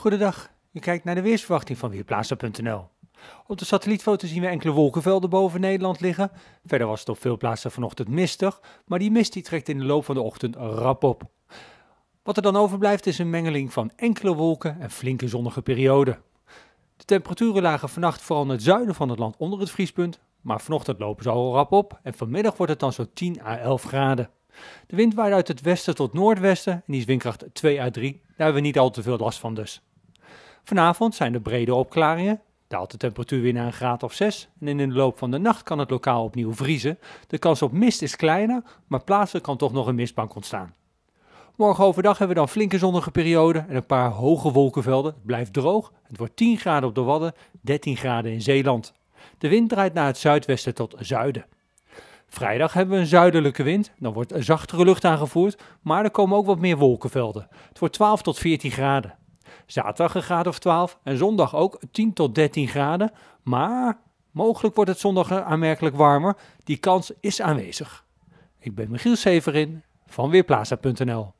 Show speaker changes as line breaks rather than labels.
Goedendag, Je kijkt naar de weersverwachting van Weerplaatsen.nl. Op de satellietfoto zien we enkele wolkenvelden boven Nederland liggen. Verder was het op veel plaatsen vanochtend mistig, maar die mist die trekt in de loop van de ochtend rap op. Wat er dan overblijft is een mengeling van enkele wolken en flinke zonnige perioden. De temperaturen lagen vannacht vooral in het zuiden van het land onder het vriespunt, maar vanochtend lopen ze al rap op en vanmiddag wordt het dan zo 10 à 11 graden. De wind waait uit het westen tot noordwesten en die is windkracht 2 à 3, daar hebben we niet al te veel last van dus. Vanavond zijn er brede opklaringen, daalt de temperatuur weer naar een graad of 6 en in de loop van de nacht kan het lokaal opnieuw vriezen. De kans op mist is kleiner, maar plaatselijk kan toch nog een mistbank ontstaan. Morgen overdag hebben we dan flinke zonnige perioden en een paar hoge wolkenvelden. Het blijft droog, het wordt 10 graden op de Wadden, 13 graden in Zeeland. De wind draait naar het zuidwesten tot zuiden. Vrijdag hebben we een zuidelijke wind, dan wordt zachtere lucht aangevoerd, maar er komen ook wat meer wolkenvelden. Het wordt 12 tot 14 graden. Zaterdag een graad of 12 en zondag ook 10 tot 13 graden. Maar mogelijk wordt het zondag aanmerkelijk warmer. Die kans is aanwezig. Ik ben Michiel Severin van Weerplaza.nl.